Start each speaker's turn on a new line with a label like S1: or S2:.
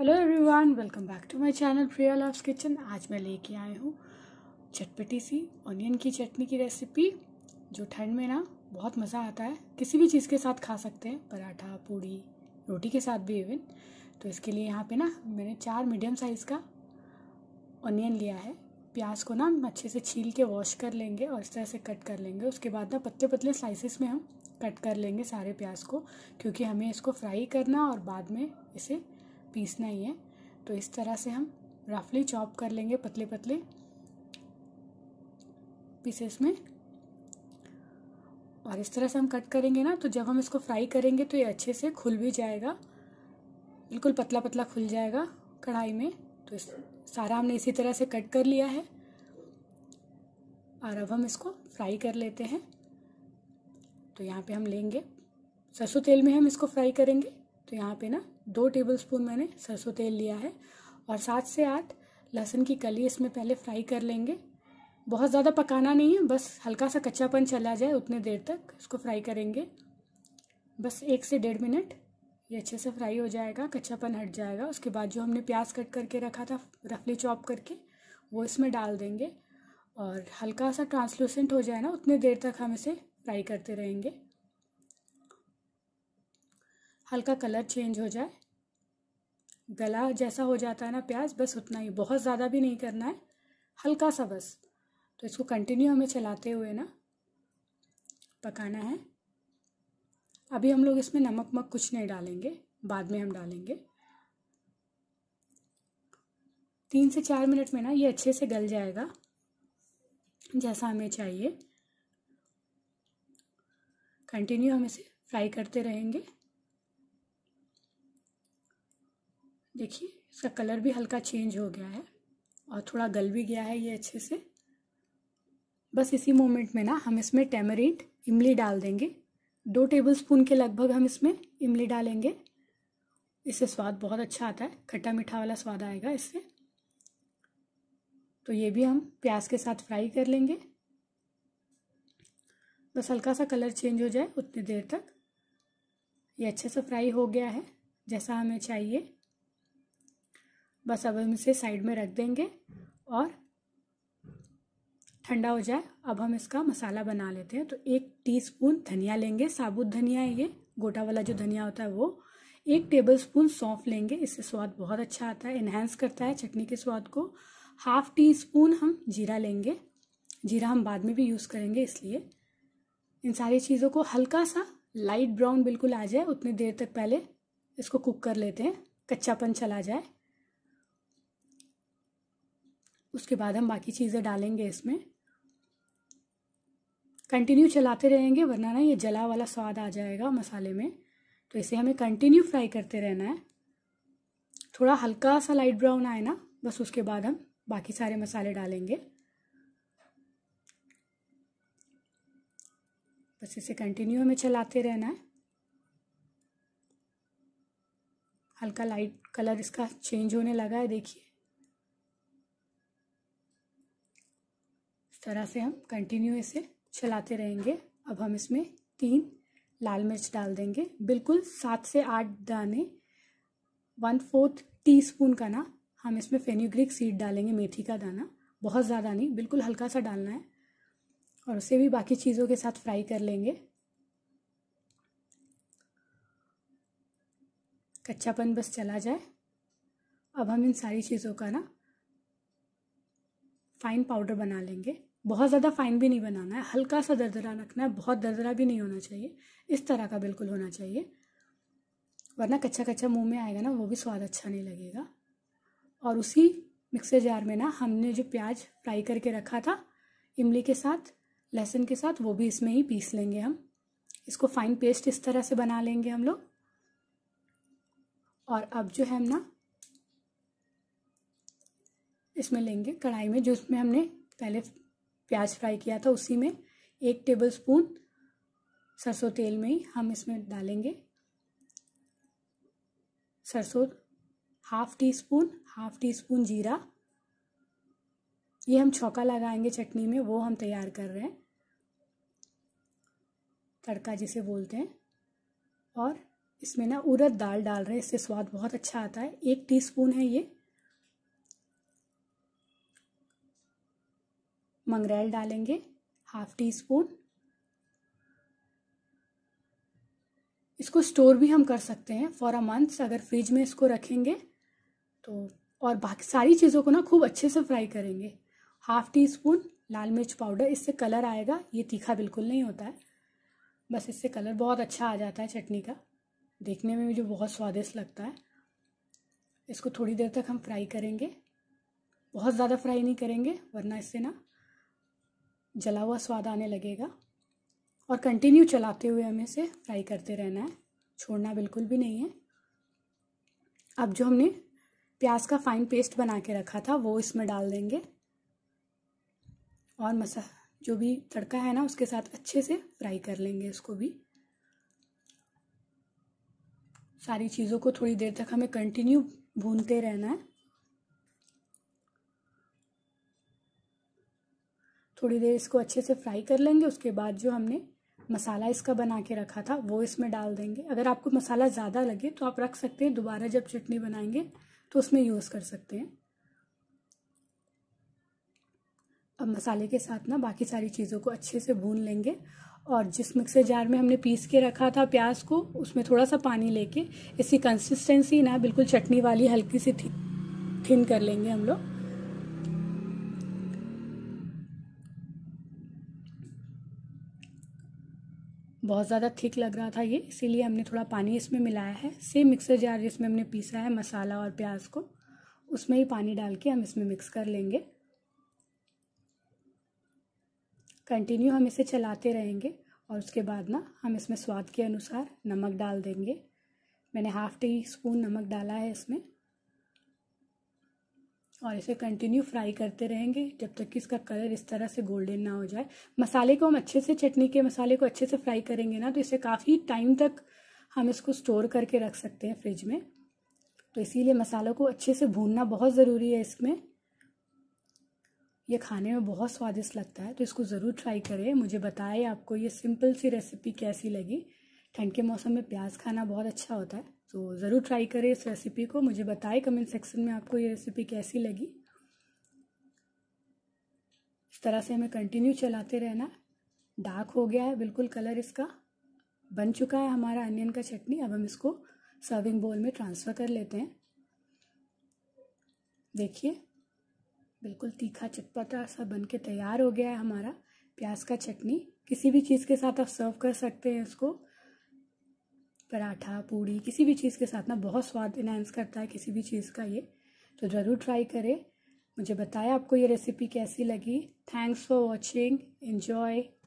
S1: hello everyone welcome back to my channel Priya loves kitchen आज मैं लेके आई हूँ चटपटी सी ऑनियन की चटनी की रेसिपी जो ठंड में ना बहुत मज़ा आता है किसी भी चीज़ के साथ खा सकते हैं पराठा पूड़ी रोटी के साथ भी इवन तो इसके लिए यहाँ पे ना मैंने चार मीडियम साइज़ का ऑनियन लिया है प्याज को ना हम अच्छे से छील के वॉश कर लेंगे और इस तरह से कट कर लेंगे उसके बाद ना पतले पतले स्लाइसिस में हम कट कर लेंगे सारे प्याज को क्योंकि हमें इसको फ्राई करना और बाद में इसे पीसना ही है तो इस तरह से हम रफली चॉप कर लेंगे पतले पतले पीसेस में और इस तरह से हम कट करेंगे ना तो जब हम इसको फ्राई करेंगे तो ये अच्छे से खुल भी जाएगा बिल्कुल पतला पतला खुल जाएगा कढ़ाई में तो इस सारा हमने इसी तरह से कट कर लिया है और अब हम इसको फ्राई कर लेते हैं तो यहाँ पे हम लेंगे सरसों तेल में हम इसको फ्राई करेंगे तो यहाँ पे ना दो टेबलस्पून मैंने सरसों तेल लिया है और सात से आठ लहसुन की कली इसमें पहले फ्राई कर लेंगे बहुत ज़्यादा पकाना नहीं है बस हल्का सा कच्चापन चला जाए उतने देर तक इसको फ्राई करेंगे बस एक से डेढ़ मिनट ये अच्छे से फ्राई हो जाएगा कच्चापन हट जाएगा उसके बाद जो हमने प्याज कट करके रखा था रफली चॉप करके वो इसमें डाल देंगे और हल्का सा ट्रांसलूसेंट हो जाए ना उतने देर तक हम इसे फ्राई करते रहेंगे हल्का कलर चेंज हो जाए गला जैसा हो जाता है ना प्याज बस उतना ही बहुत ज़्यादा भी नहीं करना है हल्का सा बस तो इसको कंटिन्यू हमें चलाते हुए ना पकाना है अभी हम लोग इसमें नमक मक कुछ नहीं डालेंगे बाद में हम डालेंगे तीन से चार मिनट में ना ये अच्छे से गल जाएगा जैसा हमें चाहिए कंटिन्यू हम इसे फ्राई करते रहेंगे देखिए इसका कलर भी हल्का चेंज हो गया है और थोड़ा गल भी गया है ये अच्छे से बस इसी मोमेंट में ना हम इसमें टेमरिंट इमली डाल देंगे दो टेबलस्पून के लगभग हम इसमें इमली डालेंगे इससे स्वाद बहुत अच्छा आता है खट्टा मीठा वाला स्वाद आएगा इससे तो ये भी हम प्याज के साथ फ्राई कर लेंगे बस हल्का सा कलर चेंज हो जाए उतनी देर तक ये अच्छे से फ्राई हो गया है जैसा हमें चाहिए बस अब हम इसे साइड में रख देंगे और ठंडा हो जाए अब हम इसका मसाला बना लेते हैं तो एक टीस्पून धनिया लेंगे साबुत धनिया है ये गोटा वाला जो धनिया होता है वो एक टेबल स्पून सौंफ लेंगे इससे स्वाद बहुत अच्छा आता है इन्हेंस करता है चटनी के स्वाद को हाफ टी स्पून हम जीरा लेंगे जीरा हम बाद में भी यूज़ करेंगे इसलिए इन सारी चीज़ों को हल्का सा लाइट ब्राउन बिल्कुल आ जाए उतनी देर तक पहले इसको कुक कर लेते हैं कच्चापन चला जाए उसके बाद हम बाकी चीज़ें डालेंगे इसमें कंटिन्यू चलाते रहेंगे वरना ना ये जला वाला स्वाद आ जाएगा मसाले में तो इसे हमें कंटिन्यू फ्राई करते रहना है थोड़ा हल्का सा लाइट ब्राउन आए ना बस उसके बाद हम बाकी सारे मसाले डालेंगे बस इसे कंटिन्यू हमें चलाते रहना है हल्का लाइट कलर इसका चेंज होने लगा है देखिए तरह से हम कंटिन्यू इसे चलाते रहेंगे अब हम इसमें तीन लाल मिर्च डाल देंगे बिल्कुल सात से आठ दाने वन फोर्थ टी स्पून का ना हम इसमें फेन्यूग्रिक सीड डालेंगे मेथी का दाना बहुत ज़्यादा नहीं बिल्कुल हल्का सा डालना है और उसे भी बाकी चीज़ों के साथ फ्राई कर लेंगे कच्चापन बस चला जाए अब हम इन सारी चीज़ों का ना फाइन पाउडर बना लेंगे बहुत ज़्यादा फाइन भी नहीं बनाना है हल्का सा दरदरा रखना है बहुत दरदरा भी नहीं होना चाहिए इस तरह का बिल्कुल होना चाहिए वरना कच्चा कच्चा मुंह में आएगा ना वो भी स्वाद अच्छा नहीं लगेगा और उसी मिक्सर जार में ना हमने जो प्याज फ्राई करके रखा था इमली के साथ लहसुन के साथ वो भी इसमें ही पीस लेंगे हम इसको फाइन पेस्ट इस तरह से बना लेंगे हम लोग और अब जो है हम ना इसमें लेंगे कढ़ाई में जो हमने पहले प्याज फ्राई किया था उसी में एक टेबल स्पून सरसों तेल में ही हम इसमें डालेंगे सरसों half teaspoon half teaspoon जीरा ये हम छौका लगाएंगे चटनी में वो हम तैयार कर रहे हैं तड़का जिसे बोलते हैं और इसमें ना उड़द दाल डाल रहे हैं इससे स्वाद बहुत अच्छा आता है एक टीस्पून है ये मंगरेल डालेंगे हाफ टी स्पून इसको स्टोर भी हम कर सकते हैं फॉर अ मंथ्स अगर फ्रिज में इसको रखेंगे तो और बाकी सारी चीज़ों को ना खूब अच्छे से फ्राई करेंगे हाफ टी स्पून लाल मिर्च पाउडर इससे कलर आएगा ये तीखा बिल्कुल नहीं होता है बस इससे कलर बहुत अच्छा आ जाता है चटनी का देखने में मुझे बहुत स्वादिष्ट लगता है इसको थोड़ी देर तक हम फ्राई करेंगे बहुत ज़्यादा फ्राई नहीं करेंगे वरना इससे ना जला हुआ स्वाद आने लगेगा और कंटिन्यू चलाते हुए हमें इसे फ्राई करते रहना है छोड़ना बिल्कुल भी नहीं है अब जो हमने प्याज का फाइन पेस्ट बना के रखा था वो इसमें डाल देंगे और मसा जो भी तड़का है ना उसके साथ अच्छे से फ्राई कर लेंगे इसको भी सारी चीज़ों को थोड़ी देर तक हमें कंटिन्यू भूनते रहना है थोड़ी देर इसको अच्छे से फ्राई कर लेंगे उसके बाद जो हमने मसाला इसका बना के रखा था वो इसमें डाल देंगे अगर आपको मसाला ज़्यादा लगे तो आप रख सकते हैं दोबारा जब चटनी बनाएंगे तो उसमें यूज़ कर सकते हैं अब मसाले के साथ ना बाकी सारी चीज़ों को अच्छे से भून लेंगे और जिस मिक्सर जार में हमने पीस के रखा था प्याज को उसमें थोड़ा सा पानी लेके इसकी कंसिस्टेंसी ना बिल्कुल चटनी वाली हल्की सी थिन कर लेंगे हम लोग बहुत ज़्यादा थिक लग रहा था ये इसीलिए हमने थोड़ा पानी इसमें मिलाया है सेम मिक्सर जार जिसमें हमने पीसा है मसाला और प्याज को उसमें ही पानी डाल के हम इसमें मिक्स कर लेंगे कंटिन्यू हम इसे चलाते रहेंगे और उसके बाद ना हम इसमें स्वाद के अनुसार नमक डाल देंगे मैंने हाफ़ टी स्पून नमक डाला है इसमें और इसे कंटिन्यू फ्राई करते रहेंगे जब तक कि इसका कलर इस तरह से गोल्डन ना हो जाए मसाले को हम अच्छे से चटनी के मसाले को अच्छे से फ्राई करेंगे ना तो इसे काफ़ी टाइम तक हम इसको स्टोर करके रख सकते हैं फ्रिज में तो इसीलिए मसालों को अच्छे से भूनना बहुत ज़रूरी है इसमें यह खाने में बहुत स्वादिष्ट लगता है तो इसको ज़रूर ट्राई करें मुझे बताएं आपको ये सिंपल सी रेसिपी कैसी लगी ठंड के मौसम में प्याज खाना बहुत अच्छा होता है तो ज़रूर ट्राई करें इस रेसिपी को मुझे बताएं कमेंट सेक्शन में आपको ये रेसिपी कैसी लगी इस तरह से हमें कंटिन्यू चलाते रहना डार्क हो गया है बिल्कुल कलर इसका बन चुका है हमारा अनियन का चटनी अब हम इसको सर्विंग बोल में ट्रांसफ़र कर लेते हैं देखिए बिल्कुल तीखा चटपटा सा बन के तैयार हो गया है हमारा प्याज का चटनी किसी भी चीज़ के साथ आप सर्व कर सकते हैं इसको पराठा पूड़ी किसी भी चीज़ के साथ ना बहुत स्वाद इन्हेंस करता है किसी भी चीज़ का ये तो ज़रूर ट्राई करें मुझे बताया आपको ये रेसिपी कैसी लगी थैंक्स फॉर वॉचिंग इन्जॉय